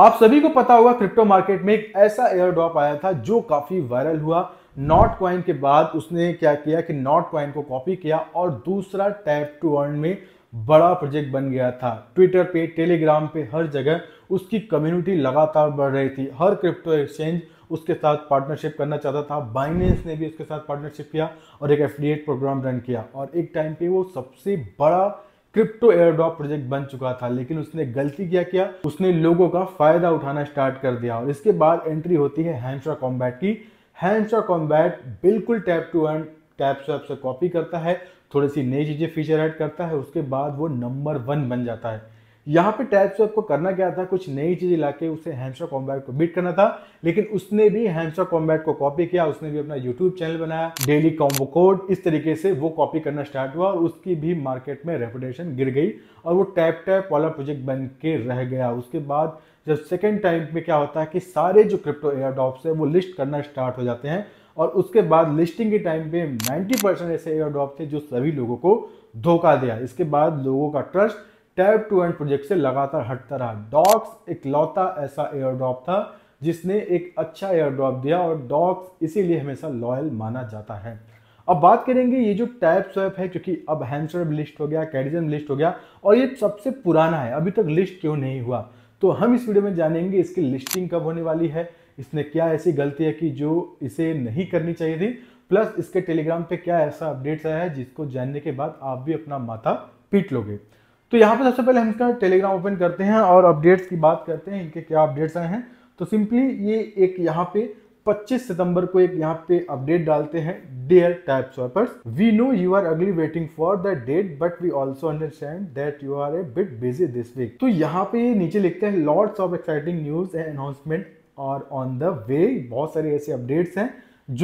आप सभी को पता होगा क्रिप्टो मार्केट में एक ऐसा एयर ड्रॉप आया था जो काफी वायरल हुआ नॉट क्वाइन के बाद उसने क्या किया कि नॉट क्वाइन को कॉपी किया और दूसरा टैप टू अर्न में बड़ा प्रोजेक्ट बन गया था ट्विटर पे टेलीग्राम पे हर जगह उसकी कम्युनिटी लगातार बढ़ रही थी हर क्रिप्टो एक्सचेंज उसके साथ पार्टनरशिप करना चाहता था बाइनेंस ने भी उसके साथ पार्टनरशिप किया और एक एफडीएट प्रोग्राम रन किया और एक टाइम पे वो सबसे बड़ा क्रिप्टो एयरड्रॉप प्रोजेक्ट बन चुका था लेकिन उसने गलती क्या किया उसने लोगों का फायदा उठाना स्टार्ट कर दिया और इसके बाद एंट्री होती है हैंड्रा कॉम्बैट की हैंड्रा कॉम्बैट बिल्कुल टैप टू एंड टैप स्वैप से कॉपी करता है थोड़ी सी नई चीज़ें फीचर ऐड करता है उसके बाद वो नंबर वन बन जाता है यहाँ पे टैप स्वैप को करना क्या था कुछ नई चीज़ ला के उसे हैमशा कॉम्बैट को बीट करना था लेकिन उसने भी हैमशा कॉम्बैट को कॉपी किया उसने भी अपना यूट्यूब चैनल बनाया डेली कॉम्बो कोड इस तरीके से वो कॉपी करना स्टार्ट हुआ और उसकी भी मार्केट में रेपुटेशन गिर गई और वो टैप टैप वाला प्रोजेक्ट बन के रह गया उसके बाद जब सेकेंड टाइम में क्या होता है कि सारे जो क्रिप्टो एयर है वो लिस्ट करना स्टार्ट हो जाते हैं और उसके बाद लिस्टिंग के टाइम पे 90 परसेंट ऐसे एयर थे जो सभी लोगों को धोखा दिया इसके बाद लोगों का ट्रस्ट टैब टू एंड प्रोजेक्ट से लगातार हटता रहा डॉक्स एक लौता ऐसा एयर ड्रॉप था जिसने एक अच्छा एयर ड्रॉप दिया और डॉक्स इसीलिए हमेशा लॉयल माना जाता है अब बात करेंगे ये जो टैप स्वैप है क्योंकि अब हैमस्टर लिस्ट हो गया कैडिजन लिस्ट हो गया और ये सबसे पुराना है अभी तक लिस्ट क्यों नहीं हुआ तो हम इस वीडियो में जानेंगे इसकी लिस्टिंग कब होने वाली है इसने क्या ऐसी गलती है कि जो इसे नहीं करनी चाहिए थी प्लस इसके टेलीग्राम पे क्या ऐसा अपडेट्स आया है जिसको जानने के बाद आप भी अपना माथा पीट लोगे तो यहाँ पर सबसे पहले हम इसका टेलीग्राम ओपन करते हैं और अपडेट्स की बात करते हैं इनके क्या अपडेट्स आए हैं तो सिंपली ये एक यहाँ पे 25 सितंबर को एक यहाँ पे अपडेट डालते हैं dear tap swappers we know you are eagerly waiting for the date but we also understand that you are a bit busy this week तो यहाँ पे नीचे लिखते हैं lots of exciting news and announcement और on the way बहुत सारे ऐसे अपडेट्स हैं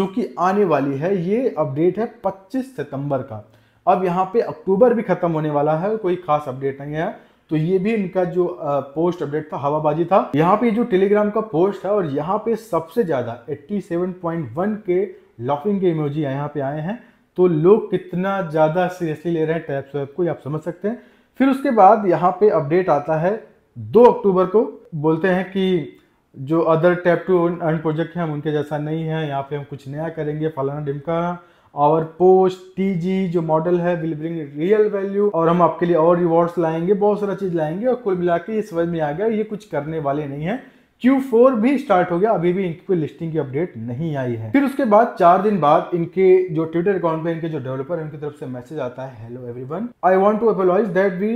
जो कि आने वाली है ये अपडेट है 25 सितंबर का अब यहाँ पे अक्टूबर भी ख़त्म होने वाला है कोई खास अपडेट नहीं है तो ये भी इनका जो पोस्ट अपडेट था हवाबाजी था यहाँ पे जो टेलीग्राम का पोस्ट है और यहाँ पे सबसे ज़्यादा 87.1 के लॉफिंग के इमोजी यहाँ पे आए हैं तो लोग कितना ज़्यादा सीरियसली ले रहे हैं टैप स्वैप को आप समझ सकते हैं फिर उसके बाद यहाँ पे अपडेट आता है दो अक्टूबर को बोलते हैं कि जो other tap to earn project हैं हम उनके जैसा नहीं है यहाँ पे हम कुछ नया करेंगे फलाना डिमका our post T G model है विल ब्रिंग रियल वैल्यू और हम आपके लिए और रिवॉर्ड्स लाएंगे बहुत सारा चीज लाएंगे और कुल मिला के ये समझ में आ गया ये कुछ करने वाले नहीं है Q4 भी स्टार्ट हो गया अभी भी इनकी कोई लिस्टिंग की अपडेट नहीं आई है फिर उसके बाद चार दिन बाद इनके जो ट्विटर अकाउंट पे इनके जो डेवलपर है उनकी तरफ से मैसेज आता है hello everyone I want to apologise that we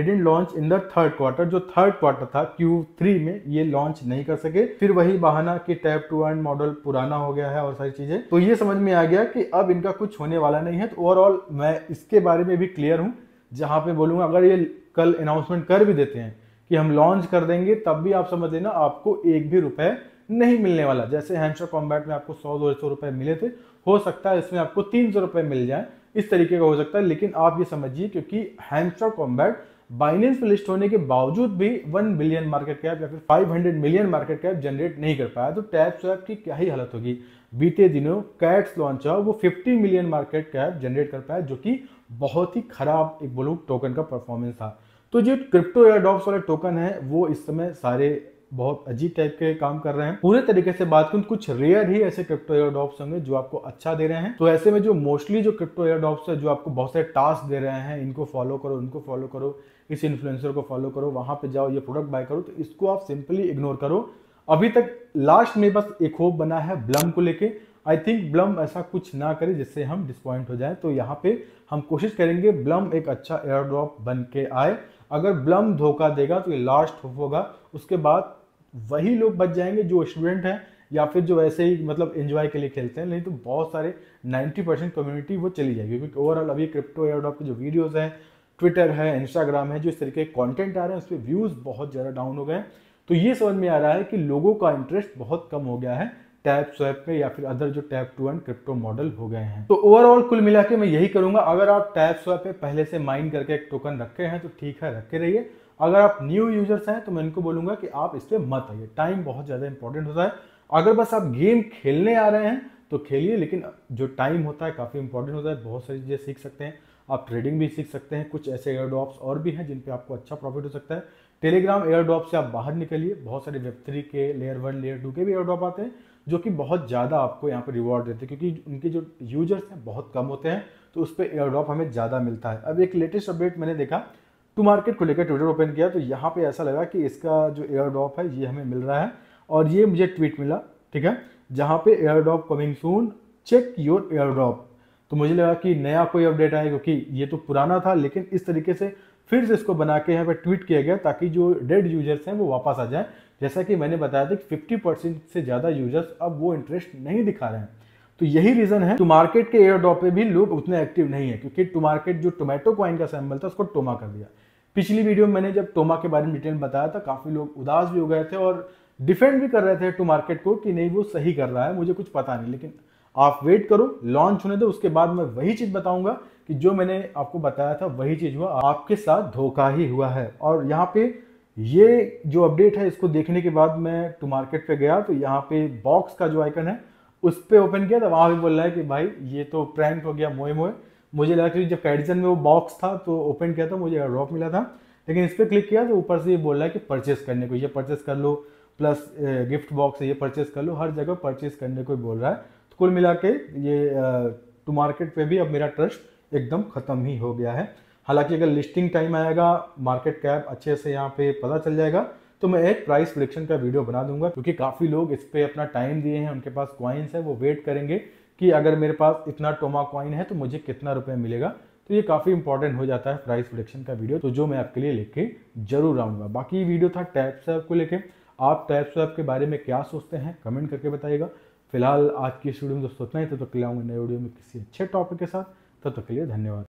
in launch in the third quarter जो थर्ड क्वार्टर था क्यू थ्री में ये लॉन्च नहीं कर सके फिर वही बहाना कि टैप टू एंड मॉडल पुराना हो गया है और सारी चीजें तो ये समझ में आ गया कि अब इनका कुछ होने वाला नहीं है तो ओवरऑल मैं इसके बारे में भी क्लियर हूँ जहाँ पे बोलूँगा अगर ये कल अनाउंसमेंट कर भी देते हैं कि हम लॉन्च कर देंगे तब भी आप समझ लेना आपको एक भी रुपए नहीं मिलने वाला जैसे हैंडशॉट कॉम्बैट में आपको सौ दो सौ रुपए मिले थे हो सकता है इसमें आपको तीन सौ रुपए मिल जाए इस तरीके का हो सकता है लेकिन आप ये समझिए क्योंकि हैंडशॉट कॉम्बैट बाइनेंस पे लिस्ट होने के बावजूद भी वन बिलियन मार्केट कैप या फिर five hundred million market cap generate नहीं कर पाया तो टैप स्वैप की क्या ही हालत होगी बीते दिनों कैट्स लॉन्च हुआ वो fifty million market cap generate कर पाया जो कि बहुत ही खराब एक बोलूँ टोकन का परफॉर्मेंस था तो जो क्रिप्टो या डॉप्स वाले टोकन है वो इस समय सारे बहुत अजीब टाइप के काम कर रहे हैं पूरे तरीके से बात करूँ तो कुछ रेयर ही ऐसे क्रिप्टो डॉप्स होंगे जो आपको अच्छा दे रहे हैं तो ऐसे में जो मोस्टली जो क्रिप्टो डॉप्स है जो आपको बहुत सारे टास्क दे रहे हैं इनको फॉलो करो इनको फॉलो करो इस इन्फ्लुएंसर को फॉलो करो वहाँ पे जाओ ये प्रोडक्ट बाय करो तो इसको आप सिंपली इग्नोर करो अभी तक लास्ट में बस एक होप बना है ब्लम को लेके आई थिंक ब्लम ऐसा कुछ ना करे जिससे हम डिसपॉइंट हो जाए तो यहाँ पे हम कोशिश करेंगे ब्लम एक अच्छा एयर ड्रॉप बन के आए अगर ब्लम धोखा देगा तो ये लास्ट होगा उसके बाद वही लोग बच जाएंगे जो स्टूडेंट हैं या फिर जो वैसे ही मतलब एंजॉय के लिए खेलते हैं नहीं तो बहुत सारे 90 परसेंट कम्युनिटी वो चली जाएगी क्योंकि ओवरऑल अभी क्रिप्टो एयरडॉप के जो वीडियोज़ हैं ट्विटर है इंस्टाग्राम है जो इस तरीके के कॉन्टेंट आ रहे हैं उस पर व्यूज़ बहुत ज़्यादा डाउन हो गए हैं तो ये समझ में आ रहा है कि लोगों का इंटरेस्ट बहुत कम हो गया है टैप स्वैप में या फिर अदर जो टैप टू एंड क्रिप्टो मॉडल हो गए हैं तो ओवरऑल कुल मिला के मैं यही करूंगा अगर आप टैप स्वैप पे पहले से माइन करके एक टोकन रखे हैं तो ठीक है रखे रहिए अगर आप न्यू यूजर्स हैं तो मैं इनको बोलूंगा कि आप इस पर मत आइए टाइम बहुत ज़्यादा इंपॉर्टेंट होता है अगर बस आप गेम खेलने आ रहे हैं तो खेलिए लेकिन जो टाइम होता है काफ़ी इंपॉर्टेंट होता है बहुत सारी चीज़ें सीख सकते हैं आप ट्रेडिंग भी सीख सकते हैं कुछ ऐसे एयर ड्रॉप्स और भी हैं जिन पे आपको अच्छा प्रॉफिट हो सकता है टेलीग्राम एयर ड्रॉप से आप बाहर निकलिए बहुत सारे वेब थ्री के लेयर वन लेयर टू के भी एयर ड्रॉप आते हैं जो कि बहुत ज़्यादा आपको यहाँ पर रिवॉर्ड देते हैं क्योंकि उनके जो यूजर्स हैं बहुत कम होते हैं तो उस पर एयर ड्रॉप हमें ज़्यादा मिलता है अब एक लेटेस्ट अपडेट मैंने देखा टू मार्केट को लेकर ट्विटर ओपन किया तो यहाँ पे ऐसा लगा कि इसका जो एयर ड्रॉप है ये हमें मिल रहा है और ये मुझे ट्वीट मिला ठीक है जहाँ पे airdrop coming soon check your airdrop तो मुझे लगा कि नया कोई अपडेट आए क्योंकि ये तो पुराना था लेकिन इस तरीके से फिर से इसको बना के यहाँ पर ट्वीट किया गया ताकि जो डेड यूजर्स हैं वो वापस आ जाए जैसा कि मैंने बताया था कि फिफ्टी परसेंट से ज़्यादा यूजर्स अब वो इंटरेस्ट नहीं दिखा रहे हैं तो यही रीजन है टू मार्केट के एयर ड्रॉप पे भी लोग उतने एक्टिव नहीं है क्योंकि टू मार्केट जो टोमेटो क्वाइन का सैम्बल था उसको टोमा कर दिया पिछली वीडियो में मैंने जब टोमा के बारे में डिटेल बताया था काफ़ी लोग उदास भी हो गए थे और डिफेंड भी कर रहे थे टू मार्केट को कि नहीं वो सही कर रहा है मुझे कुछ पता नहीं लेकिन आप वेट करो लॉन्च होने दो उसके बाद मैं वही चीज़ बताऊंगा कि जो मैंने आपको बताया था वही चीज़ हुआ आपके साथ धोखा ही हुआ है और यहाँ पे ये जो अपडेट है इसको देखने के बाद मैं टू मार्केट पे गया तो यहाँ पे बॉक्स का जो आइकन है उस पर ओपन किया तो वहाँ भी बोल रहा है कि भाई ये तो प्रैंक हो गया मोए मोए मुझे लगा कि जब कैडिसन में वो बॉक्स था तो ओपन किया था मुझे ड्रॉप मिला था लेकिन इस पर क्लिक किया तो ऊपर से ये बोल रहा है कि परचेस करने को ये परचेस कर लो प्लस गिफ्ट बॉक्स है ये परचेस कर लो हर जगह परचेस करने को बोल रहा है तो कुल मिला के ये टू मार्केट पे भी अब मेरा ट्रस्ट एकदम ख़त्म ही हो गया है हालांकि अगर लिस्टिंग टाइम आएगा मार्केट कैप अच्छे से यहाँ पे पता चल जाएगा तो मैं एक प्राइस प्रोडिक्शन का वीडियो बना दूंगा क्योंकि काफ़ी लोग इस पर अपना टाइम दिए हैं उनके पास क्वाइंस है वो वेट करेंगे कि अगर मेरे पास इतना टोमा क्वाइन है तो मुझे कितना रुपये मिलेगा तो ये काफ़ी इंपॉर्टेंट हो जाता है प्राइस प्रोडिक्शन का वीडियो तो जो मैं आपके लिए लेके जरूर आऊंगा बाकी वीडियो था टैप स्वैप को लेके आप टैप स्वैप के बारे में क्या सोचते हैं कमेंट करके बताइएगा फिलहाल आज की इस वीडियो में दोस्तों इतना ही तो तक तो के लिए नए वीडियो में किसी अच्छे टॉपिक के साथ तब तक तो के लिए धन्यवाद